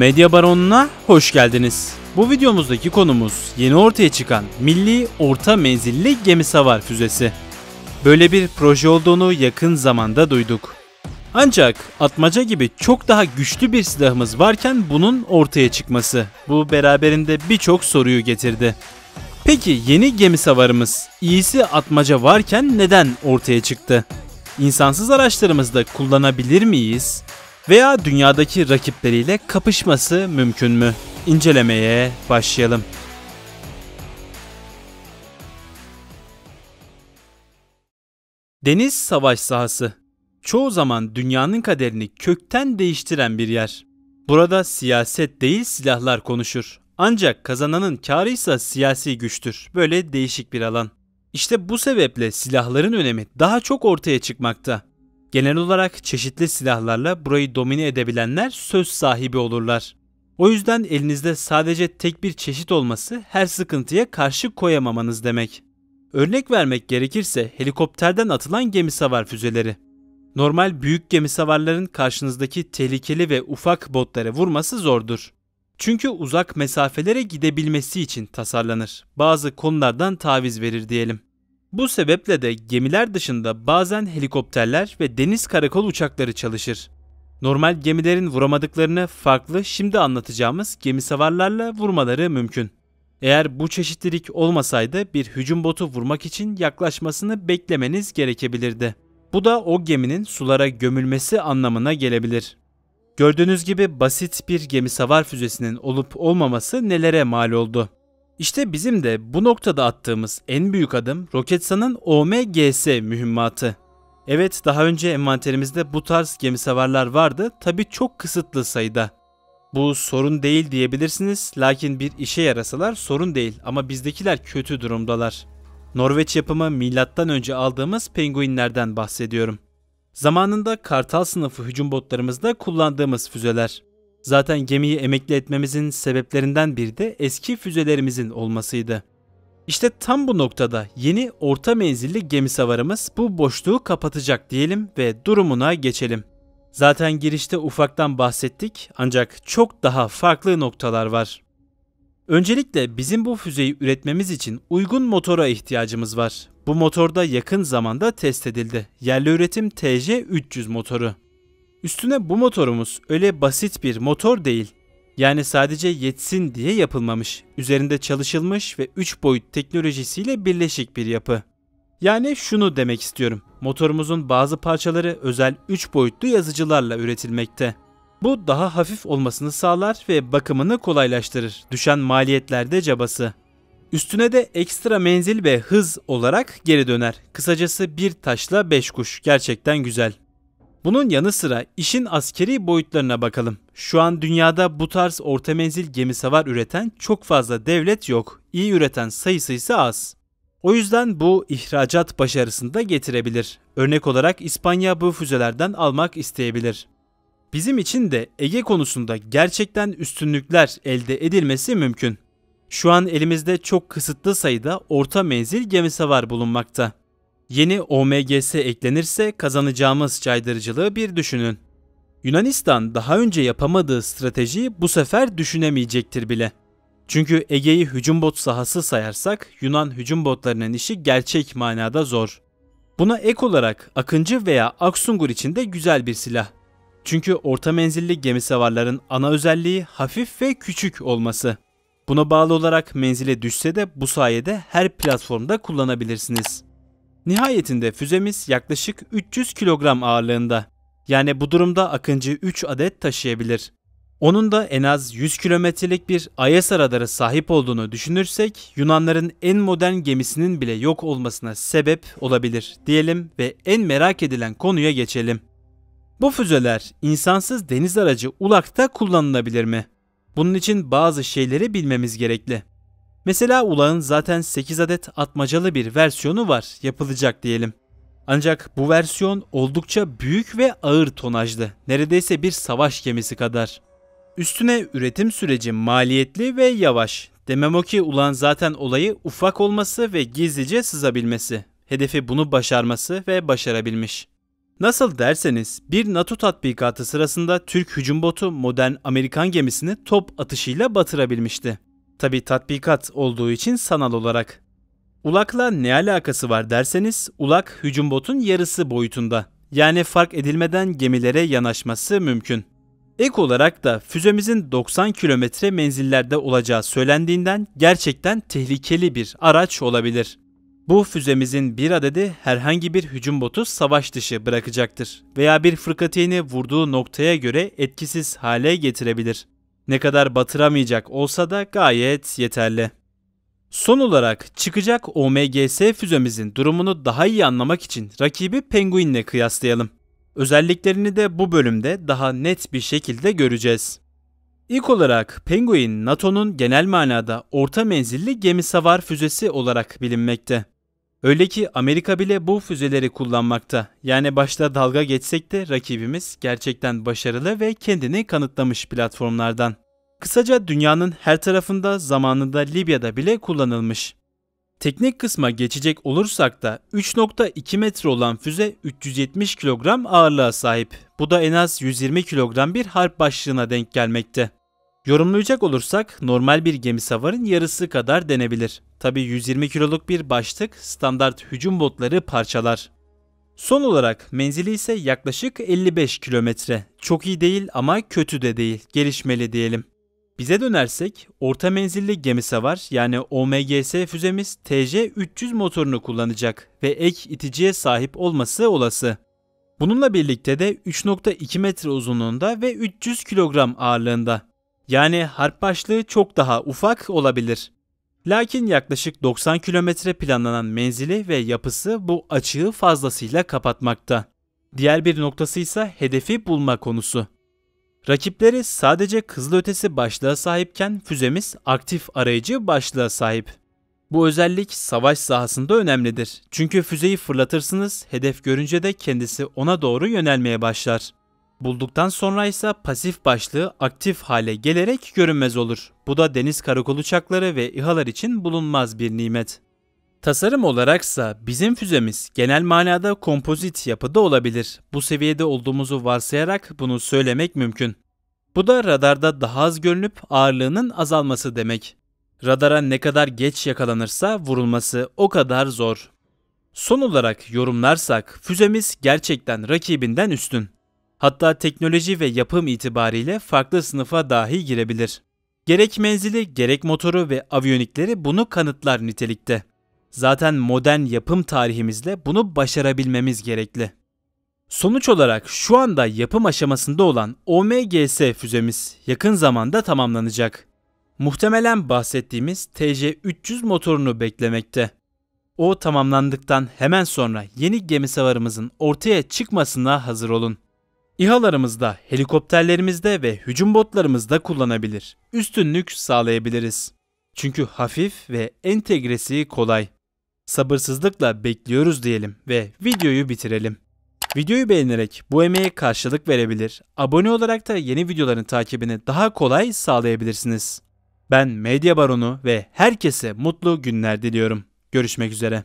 Medya Baronu'na hoş geldiniz. Bu videomuzdaki konumuz yeni ortaya çıkan milli orta menzilli gemi savar füzesi. Böyle bir proje olduğunu yakın zamanda duyduk. Ancak atmaca gibi çok daha güçlü bir silahımız varken bunun ortaya çıkması bu beraberinde birçok soruyu getirdi. Peki yeni gemi savarımız iyisi atmaca varken neden ortaya çıktı? İnsansız araçlarımızda kullanabilir miyiz? veya dünyadaki rakipleriyle kapışması mümkün mü? İncelemeye başlayalım. Deniz savaş sahası. Çoğu zaman dünyanın kaderini kökten değiştiren bir yer. Burada siyaset değil silahlar konuşur. Ancak kazananın karıysa siyasi güçtür. Böyle değişik bir alan. İşte bu sebeple silahların önemi daha çok ortaya çıkmakta. Genel olarak çeşitli silahlarla burayı domine edebilenler söz sahibi olurlar. O yüzden elinizde sadece tek bir çeşit olması her sıkıntıya karşı koyamamanız demek. Örnek vermek gerekirse helikopterden atılan gemi savar füzeleri. Normal büyük gemi savarların karşınızdaki tehlikeli ve ufak botlara vurması zordur. Çünkü uzak mesafelere gidebilmesi için tasarlanır. Bazı konulardan taviz verir diyelim. Bu sebeple de gemiler dışında bazen helikopterler ve deniz karakol uçakları çalışır. Normal gemilerin vuramadıklarını farklı şimdi anlatacağımız gemi savarlarla vurmaları mümkün. Eğer bu çeşitlilik olmasaydı bir hücum botu vurmak için yaklaşmasını beklemeniz gerekebilirdi. Bu da o geminin sulara gömülmesi anlamına gelebilir. Gördüğünüz gibi basit bir gemi savar füzesinin olup olmaması nelere mal oldu? İşte bizim de bu noktada attığımız en büyük adım Roketsan'ın OMGS mühimmatı. Evet daha önce envanterimizde bu tarz gemi gemisavarlar vardı tabi çok kısıtlı sayıda. Bu sorun değil diyebilirsiniz lakin bir işe yarasalar sorun değil ama bizdekiler kötü durumdalar. Norveç yapımı milattan önce aldığımız penguinlerden bahsediyorum. Zamanında Kartal sınıfı hücum botlarımızda kullandığımız füzeler. Zaten gemiyi emekli etmemizin sebeplerinden biri de eski füzelerimizin olmasıydı. İşte tam bu noktada yeni orta menzilli gemi savarımız bu boşluğu kapatacak diyelim ve durumuna geçelim. Zaten girişte ufaktan bahsettik ancak çok daha farklı noktalar var. Öncelikle bizim bu füzeyi üretmemiz için uygun motora ihtiyacımız var. Bu motor da yakın zamanda test edildi. Yerli üretim TC300 motoru. Üstüne bu motorumuz öyle basit bir motor değil. Yani sadece yetsin diye yapılmamış, üzerinde çalışılmış ve 3 boyut teknolojisiyle birleşik bir yapı. Yani şunu demek istiyorum. Motorumuzun bazı parçaları özel 3 boyutlu yazıcılarla üretilmekte. Bu daha hafif olmasını sağlar ve bakımını kolaylaştırır. Düşen maliyetlerde cabası. Üstüne de ekstra menzil ve hız olarak geri döner. Kısacası bir taşla beş kuş. Gerçekten güzel. Bunun yanı sıra işin askeri boyutlarına bakalım. Şu an dünyada bu tarz orta menzil gemi savar üreten çok fazla devlet yok. İyi üreten sayısı ise az. O yüzden bu ihracat başarısını da getirebilir. Örnek olarak İspanya bu füzelerden almak isteyebilir. Bizim için de Ege konusunda gerçekten üstünlükler elde edilmesi mümkün. Şu an elimizde çok kısıtlı sayıda orta menzil gemi savar bulunmakta. Yeni OMGS eklenirse kazanacağımız caydırıcılığı bir düşünün. Yunanistan daha önce yapamadığı stratejiyi bu sefer düşünemeyecektir bile. Çünkü Ege'yi hücum bot sahası sayarsak Yunan hücum botlarının işi gerçek manada zor. Buna ek olarak Akıncı veya Aksungur için de güzel bir silah. Çünkü orta menzilli gemi savarların ana özelliği hafif ve küçük olması. Buna bağlı olarak menzile düşse de bu sayede her platformda kullanabilirsiniz. Nihayetinde füzemiz yaklaşık 300 kilogram ağırlığında. Yani bu durumda Akıncı 3 adet taşıyabilir. Onun da en az 100 kilometrelik bir IS radarı sahip olduğunu düşünürsek Yunanların en modern gemisinin bile yok olmasına sebep olabilir diyelim ve en merak edilen konuya geçelim. Bu füzeler insansız deniz aracı ULAK'ta kullanılabilir mi? Bunun için bazı şeyleri bilmemiz gerekli. Mesela ulağın zaten 8 adet atmacalı bir versiyonu var yapılacak diyelim. Ancak bu versiyon oldukça büyük ve ağır tonajlı. Neredeyse bir savaş gemisi kadar. Üstüne üretim süreci maliyetli ve yavaş. Demem o ki ulan zaten olayı ufak olması ve gizlice sızabilmesi. Hedefi bunu başarması ve başarabilmiş. Nasıl derseniz bir NATO tatbikatı sırasında Türk hücum botu modern Amerikan gemisini top atışıyla batırabilmişti. Tabi tatbikat olduğu için sanal olarak. Ulak'la ne alakası var derseniz Ulak hücum botun yarısı boyutunda. Yani fark edilmeden gemilere yanaşması mümkün. Ek olarak da füzemizin 90 kilometre menzillerde olacağı söylendiğinden gerçekten tehlikeli bir araç olabilir. Bu füzemizin bir adedi herhangi bir hücum botu savaş dışı bırakacaktır veya bir fırkateyni vurduğu noktaya göre etkisiz hale getirebilir ne kadar batıramayacak olsa da gayet yeterli. Son olarak çıkacak OMGS füzemizin durumunu daha iyi anlamak için rakibi Penguin'le kıyaslayalım. Özelliklerini de bu bölümde daha net bir şekilde göreceğiz. İlk olarak Penguin, NATO'nun genel manada orta menzilli gemi savar füzesi olarak bilinmekte. Öyle ki Amerika bile bu füzeleri kullanmakta. Yani başta dalga geçsek de rakibimiz gerçekten başarılı ve kendini kanıtlamış platformlardan. Kısaca dünyanın her tarafında zamanında Libya'da bile kullanılmış. Teknik kısma geçecek olursak da 3.2 metre olan füze 370 kilogram ağırlığa sahip. Bu da en az 120 kilogram bir harp başlığına denk gelmekte. Yorumlayacak olursak normal bir gemi savarın yarısı kadar denebilir. Tabi 120 kiloluk bir başlık standart hücum botları parçalar. Son olarak menzili ise yaklaşık 55 kilometre. Çok iyi değil ama kötü de değil, gelişmeli diyelim. Bize dönersek orta menzilli gemi savar yani OMGS füzemiz TC-300 motorunu kullanacak ve ek iticiye sahip olması olası. Bununla birlikte de 3.2 metre uzunluğunda ve 300 kilogram ağırlığında yani harp başlığı çok daha ufak olabilir. Lakin yaklaşık 90 kilometre planlanan menzili ve yapısı bu açığı fazlasıyla kapatmakta. Diğer bir noktası ise hedefi bulma konusu. Rakipleri sadece ötesi başlığa sahipken füzemiz aktif arayıcı başlığa sahip. Bu özellik savaş sahasında önemlidir. Çünkü füzeyi fırlatırsınız, hedef görünce de kendisi ona doğru yönelmeye başlar. Bulduktan sonra ise pasif başlığı aktif hale gelerek görünmez olur. Bu da deniz karakol uçakları ve İHA'lar için bulunmaz bir nimet. Tasarım olaraksa bizim füzemiz genel manada kompozit yapıda olabilir. Bu seviyede olduğumuzu varsayarak bunu söylemek mümkün. Bu da radarda daha az görünüp ağırlığının azalması demek. Radara ne kadar geç yakalanırsa vurulması o kadar zor. Son olarak yorumlarsak füzemiz gerçekten rakibinden üstün hatta teknoloji ve yapım itibariyle farklı sınıfa dahi girebilir. Gerek menzili, gerek motoru ve aviyonikleri bunu kanıtlar nitelikte. Zaten modern yapım tarihimizde bunu başarabilmemiz gerekli. Sonuç olarak şu anda yapım aşamasında olan OMGS füzemiz yakın zamanda tamamlanacak. Muhtemelen bahsettiğimiz TC-300 motorunu beklemekte. O tamamlandıktan hemen sonra yeni gemi savarımızın ortaya çıkmasına hazır olun. İHA'larımızda, helikopterlerimizde ve hücum botlarımızda kullanabilir. Üstünlük sağlayabiliriz. Çünkü hafif ve entegresi kolay. Sabırsızlıkla bekliyoruz diyelim ve videoyu bitirelim. Videoyu beğenerek bu emeğe karşılık verebilir, abone olarak da yeni videoların takibini daha kolay sağlayabilirsiniz. Ben Medya Baronu ve herkese mutlu günler diliyorum. Görüşmek üzere.